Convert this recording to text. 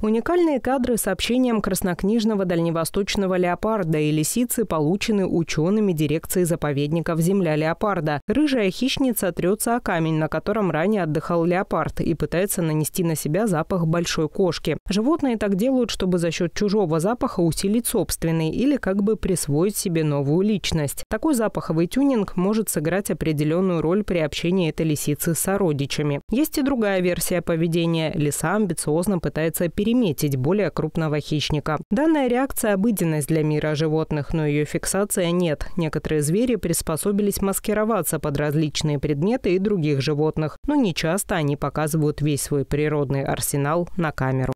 Уникальные кадры с общением краснокнижного дальневосточного леопарда и лисицы получены учеными дирекции заповедников «Земля леопарда». Рыжая хищница трется о камень, на котором ранее отдыхал леопард, и пытается нанести на себя запах большой кошки. Животные так делают, чтобы за счет чужого запаха усилить собственный или как бы присвоить себе новую личность. Такой запаховый тюнинг может сыграть определенную роль при общении этой лисицы с сородичами. Есть и другая версия поведения. Лиса амбициозно пытается перейти переметить более крупного хищника. Данная реакция – обыденность для мира животных, но ее фиксация нет. Некоторые звери приспособились маскироваться под различные предметы и других животных, но нечасто они показывают весь свой природный арсенал на камеру.